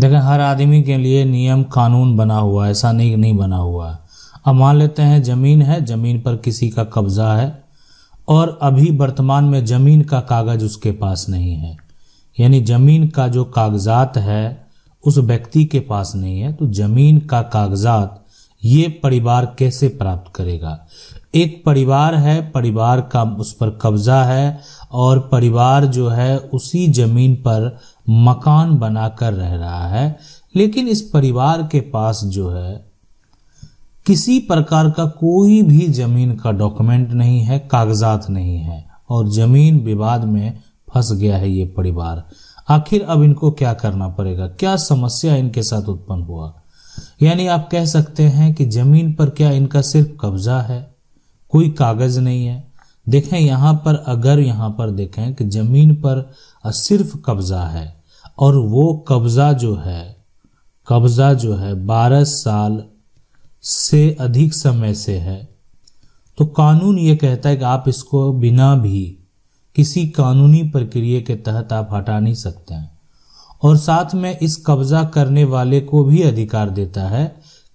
देखें हर आदमी के लिए नियम कानून बना हुआ है ऐसा नहीं नहीं बना हुआ है अब मान लेते हैं ज़मीन है ज़मीन पर किसी का कब्ज़ा है और अभी वर्तमान में ज़मीन का कागज़ उसके पास नहीं है यानी ज़मीन का जो कागजात है उस व्यक्ति के पास नहीं है तो ज़मीन का कागजात ये परिवार कैसे प्राप्त करेगा एक परिवार है परिवार का उस पर कब्जा है और परिवार जो है उसी जमीन पर मकान बनाकर रह रहा है लेकिन इस परिवार के पास जो है किसी प्रकार का कोई भी जमीन का डॉक्यूमेंट नहीं है कागजात नहीं है और जमीन विवाद में फंस गया है ये परिवार आखिर अब इनको क्या करना पड़ेगा क्या समस्या इनके साथ उत्पन्न हुआ यानी आप कह सकते हैं कि जमीन पर क्या इनका सिर्फ कब्जा है कोई कागज नहीं है देखें यहां पर अगर यहां पर देखें कि जमीन पर सिर्फ कब्जा है और वो कब्जा जो है कब्जा जो है 12 साल से अधिक समय से है तो कानून ये कहता है कि आप इसको बिना भी किसी कानूनी प्रक्रिया के तहत आप हटा नहीं सकते हैं और साथ में इस कब्जा करने वाले को भी अधिकार देता है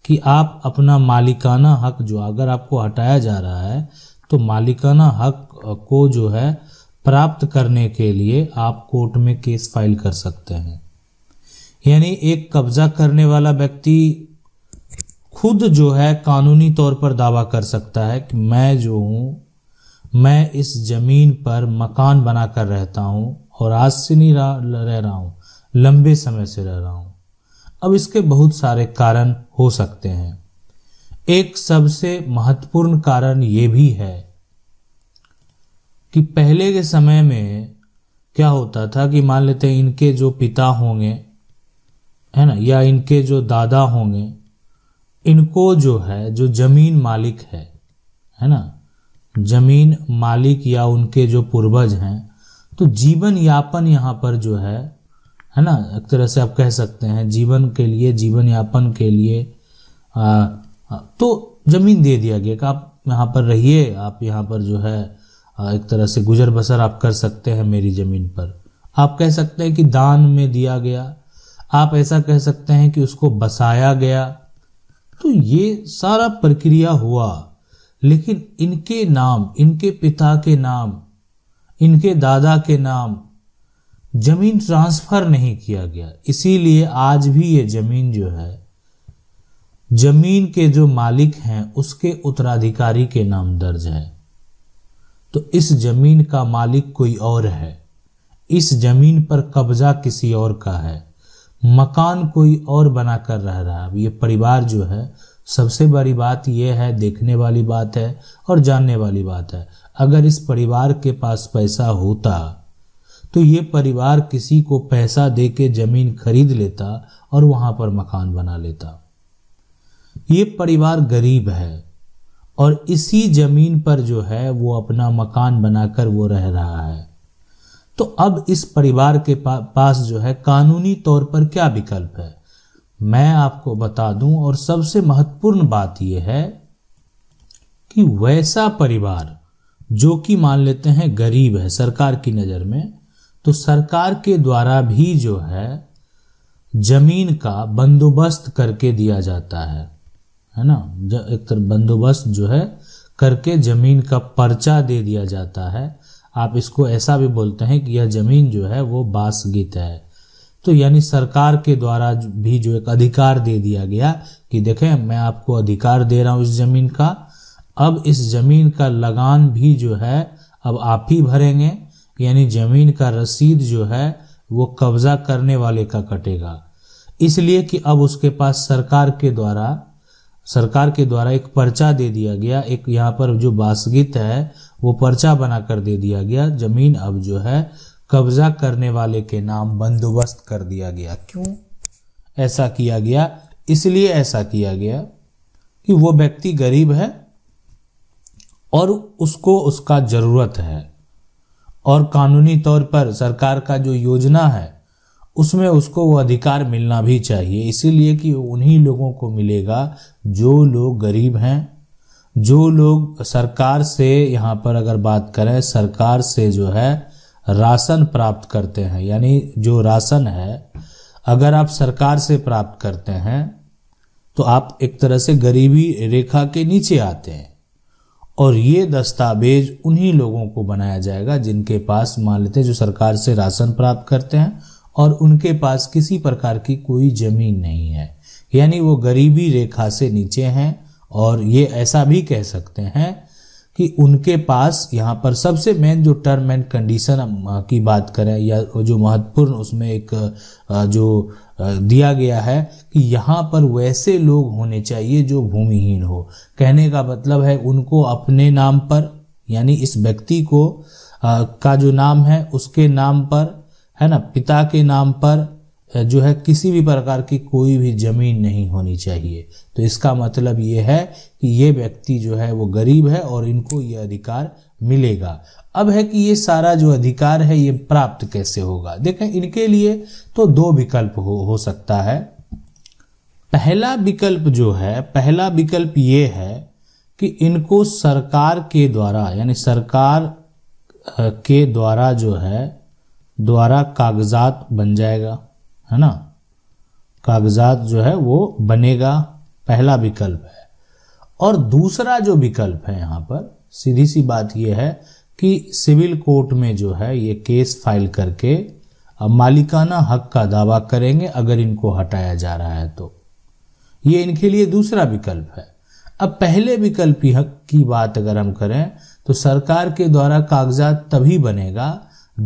कि आप अपना मालिकाना हक जो अगर आपको हटाया जा रहा है तो मालिकाना हक को जो है प्राप्त करने के लिए आप कोर्ट में केस फाइल कर सकते हैं यानी एक कब्जा करने वाला व्यक्ति खुद जो है कानूनी तौर पर दावा कर सकता है कि मैं जो हूँ मैं इस ज़मीन पर मकान बनाकर रहता हूँ और आज से नहीं रह रहा हूँ लंबे समय से रह रहा हूँ अब इसके बहुत सारे कारण हो सकते हैं एक सबसे महत्वपूर्ण कारण ये भी है कि पहले के समय में क्या होता था कि मान लेते हैं इनके जो पिता होंगे है ना या इनके जो दादा होंगे इनको जो है जो जमीन मालिक है है ना जमीन मालिक या उनके जो पूर्वज हैं तो जीवन यापन यहाँ पर जो है है ना एक तरह से आप कह सकते हैं जीवन के लिए जीवन यापन के लिए आ, तो जमीन दे दिया गया कि आप यहाँ पर रहिए आप यहाँ पर जो है एक तरह से गुजर बसर आप कर सकते हैं मेरी ज़मीन पर आप कह सकते हैं कि दान में दिया गया आप ऐसा कह सकते हैं कि उसको बसाया गया तो ये सारा प्रक्रिया हुआ लेकिन इनके नाम इनके पिता के नाम इनके दादा के नाम जमीन ट्रांसफर नहीं किया गया इसीलिए आज भी ये जमीन जो है जमीन के जो मालिक हैं उसके उत्तराधिकारी के नाम दर्ज है तो इस जमीन का मालिक कोई और है इस जमीन पर कब्जा किसी और का है मकान कोई और बनाकर रह रहा है ये परिवार जो है सबसे बड़ी बात यह है देखने वाली बात है और जानने वाली बात है अगर इस परिवार के पास पैसा होता तो ये परिवार किसी को पैसा दे के जमीन खरीद लेता और वहाँ पर मकान बना लेता ये परिवार गरीब है और इसी जमीन पर जो है वो अपना मकान बनाकर वो रह रहा है तो अब इस परिवार के पास जो है कानूनी तौर पर क्या विकल्प है मैं आपको बता दूं और सबसे महत्वपूर्ण बात यह है कि वैसा परिवार जो कि मान लेते हैं गरीब है सरकार की नज़र में तो सरकार के द्वारा भी जो है जमीन का बंदोबस्त करके दिया जाता है है ना एक तरह बंदोबस्त जो है करके जमीन का पर्चा दे दिया जाता है आप इसको ऐसा भी बोलते हैं कि यह जमीन जो है वो बासगीत है तो यानी सरकार के द्वारा भी जो एक अधिकार दे दिया गया कि देखें मैं आपको अधिकार दे रहा हूँ इस जमीन का अब इस जमीन का लगान भी जो है अब आप ही भरेंगे यानी जमीन का रसीद जो है वो कब्जा करने वाले का कटेगा इसलिए कि अब उसके पास सरकार के द्वारा सरकार के द्वारा एक पर्चा दे दिया गया एक यहाँ पर जो बासगित है वो पर्चा बनाकर दे दिया गया जमीन अब जो है कब्जा करने वाले के नाम बंदोबस्त कर दिया गया क्यों ऐसा किया गया इसलिए ऐसा किया गया कि वो व्यक्ति गरीब है और उसको उसका जरूरत है और कानूनी तौर पर सरकार का जो योजना है उसमें उसको वो अधिकार मिलना भी चाहिए इसीलिए कि उन्हीं लोगों को मिलेगा जो लोग गरीब हैं जो लोग सरकार से यहाँ पर अगर बात करें सरकार से जो है राशन प्राप्त करते हैं यानी जो राशन है अगर आप सरकार से प्राप्त करते हैं तो आप एक तरह से गरीबी रेखा के नीचे आते हैं और ये दस्तावेज उन्हीं लोगों को बनाया जाएगा जिनके पास मान लेते हैं जो सरकार से राशन प्राप्त करते हैं और उनके पास किसी प्रकार की कोई जमीन नहीं है यानी वो गरीबी रेखा से नीचे हैं और ये ऐसा भी कह सकते हैं कि उनके पास यहाँ पर सबसे मेन जो टर्म एंड कंडीशन की बात करें या जो महत्वपूर्ण उसमें एक जो दिया गया है कि यहाँ पर वैसे लोग होने चाहिए जो भूमिहीन हो कहने का मतलब है उनको अपने नाम पर यानी इस व्यक्ति को आ, का जो नाम है उसके नाम पर है ना पिता के नाम पर जो है किसी भी प्रकार की कोई भी जमीन नहीं होनी चाहिए तो इसका मतलब ये है कि ये व्यक्ति जो है वो गरीब है और इनको ये अधिकार मिलेगा अब है कि ये सारा जो अधिकार है ये प्राप्त कैसे होगा देखें इनके लिए तो दो विकल्प हो, हो सकता है पहला विकल्प जो है पहला विकल्प ये है कि इनको सरकार के द्वारा यानी सरकार के द्वारा जो है द्वारा कागजात बन जाएगा है ना कागजात जो है वो बनेगा पहला विकल्प है और दूसरा जो विकल्प है यहां पर सीधी सी बात यह है कि सिविल कोर्ट में जो है ये केस फाइल करके मालिकाना हक का दावा करेंगे अगर इनको हटाया जा रहा है तो ये इनके लिए दूसरा विकल्प है अब पहले विकल्प हक की बात अगर हम करें तो सरकार के द्वारा कागजात तभी बनेगा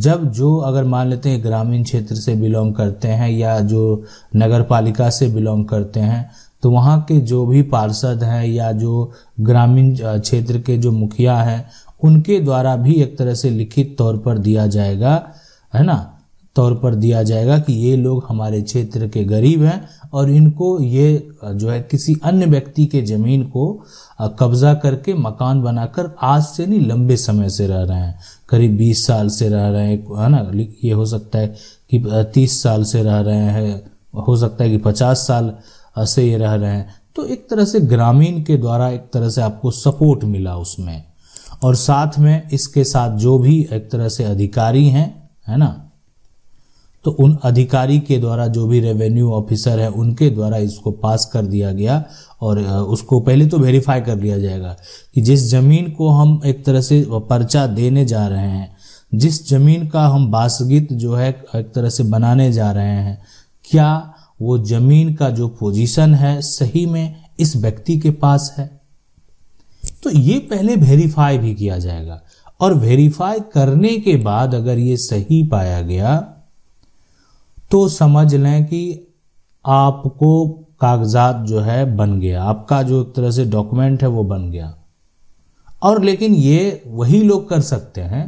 जब जो अगर मान लेते हैं ग्रामीण क्षेत्र से बिलोंग करते हैं या जो नगर पालिका से बिलोंग करते हैं तो वहाँ के जो भी पार्षद हैं या जो ग्रामीण क्षेत्र के जो मुखिया हैं उनके द्वारा भी एक तरह से लिखित तौर पर दिया जाएगा है ना तौर पर दिया जाएगा कि ये लोग हमारे क्षेत्र के गरीब हैं और इनको ये जो है किसी अन्य व्यक्ति के ज़मीन को कब्जा करके मकान बनाकर आज से नहीं लंबे समय से रह रहे हैं करीब बीस साल से रह रहे हैं है ना ये हो सकता है कि तीस साल से रह रहे हैं हो सकता है कि पचास साल से रह रहे हैं तो एक तरह से ग्रामीण के द्वारा एक तरह से आपको सपोर्ट मिला उसमें और साथ में इसके साथ जो भी एक तरह से अधिकारी हैं है ना तो उन अधिकारी के द्वारा जो भी रेवेन्यू ऑफिसर है उनके द्वारा इसको पास कर दिया गया और उसको पहले तो वेरीफाई कर लिया जाएगा कि जिस ज़मीन को हम एक तरह से पर्चा देने जा रहे हैं जिस ज़मीन का हम बासगीत जो है एक तरह से बनाने जा रहे हैं क्या वो जमीन का जो पोजीशन है सही में इस व्यक्ति के पास है तो ये पहले वेरीफाई भी किया जाएगा और वेरीफाई करने के बाद अगर ये सही पाया गया तो समझ लें कि आपको कागजात जो है बन गया आपका जो एक तरह से डॉक्यूमेंट है वो बन गया और लेकिन ये वही लोग कर सकते हैं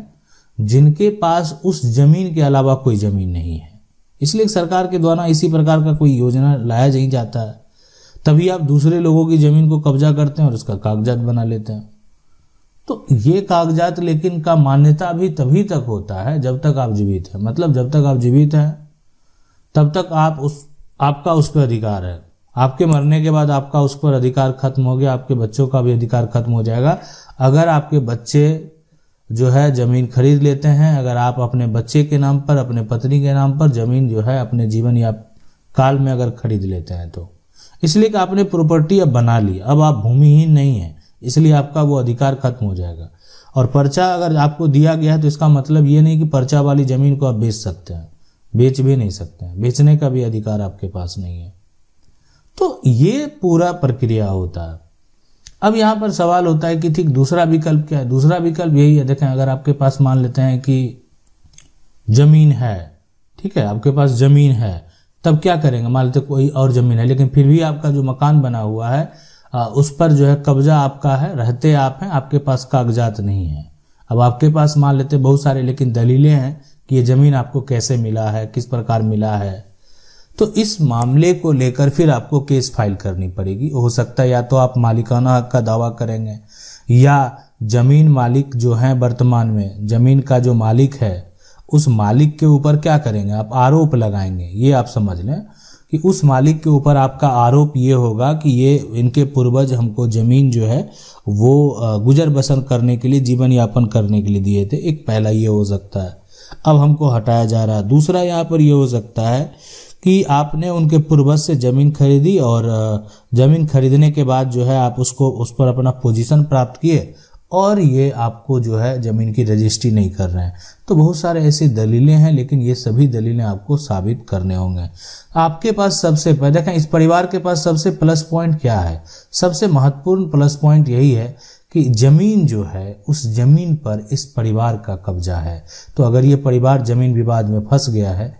जिनके पास उस जमीन के अलावा कोई जमीन नहीं है इसलिए सरकार के द्वारा इसी प्रकार का कोई योजना लाया नहीं जाता है तभी आप दूसरे लोगों की जमीन को कब्जा करते हैं और उसका कागजात बना लेते हैं तो ये कागजात लेकिन का मान्यता भी तभी तक होता है जब तक आप जीवित हैं मतलब जब तक आप जीवित हैं तब तक आप उस आपका उस पर अधिकार है आपके मरने के बाद आपका उस पर अधिकार खत्म हो गया आपके बच्चों का भी अधिकार खत्म हो जाएगा अगर आपके बच्चे जो है ज़मीन खरीद लेते हैं अगर आप अपने बच्चे के नाम पर अपने पत्नी के नाम पर ज़मीन जो है अपने जीवन या काल में अगर खरीद लेते हैं तो इसलिए कि आपने प्रॉपर्टी अब बना ली अब आप भूमिहीन नहीं है इसलिए आपका वो अधिकार खत्म हो जाएगा और पर्चा अगर आपको दिया गया है तो इसका मतलब ये नहीं कि पर्चा वाली ज़मीन को आप बेच सकते हैं बेच भी नहीं सकते हैं बेचने का भी अधिकार आपके पास नहीं है तो ये पूरा प्रक्रिया होता है अब यहाँ पर सवाल होता है कि ठीक दूसरा विकल्प क्या है दूसरा विकल्प यही है देखें अगर आपके पास मान लेते हैं कि ज़मीन है ठीक है आपके पास ज़मीन है तब क्या करेंगे मान लेते कोई और ज़मीन है लेकिन फिर भी आपका जो मकान बना हुआ है आ, उस पर जो है कब्जा आपका है रहते आप हैं आपके पास कागजात नहीं है अब आपके पास मान लेते बहुत सारे लेकिन दलीलें हैं कि ये ज़मीन आपको कैसे मिला है किस प्रकार मिला है तो इस मामले को लेकर फिर आपको केस फाइल करनी पड़ेगी हो सकता है या तो आप मालिकाना हक का दावा करेंगे या जमीन मालिक जो है वर्तमान में जमीन का जो मालिक है उस मालिक के ऊपर क्या करेंगे आप आरोप लगाएंगे ये आप समझ लें कि उस मालिक के ऊपर आपका आरोप ये होगा कि ये इनके पूर्वज हमको ज़मीन जो है वो गुजर बसर करने के लिए जीवन यापन करने के लिए दिए थे एक पहला ये हो सकता है अब हमको हटाया जा रहा है दूसरा यहाँ पर यह हो सकता है कि आपने उनके पूर्वज से ज़मीन खरीदी और ज़मीन खरीदने के बाद जो है आप उसको उस पर अपना पोजीशन प्राप्त किए और ये आपको जो है ज़मीन की रजिस्ट्री नहीं कर रहे हैं तो बहुत सारे ऐसी दलीलें हैं लेकिन ये सभी दलीलें आपको साबित करने होंगे आपके पास सबसे पहले देखें इस परिवार के पास सबसे प्लस पॉइंट क्या है सबसे महत्वपूर्ण प्लस पॉइंट यही है कि जमीन जो है उस जमीन पर इस परिवार का कब्जा है तो अगर ये परिवार जमीन विवाद में फंस गया है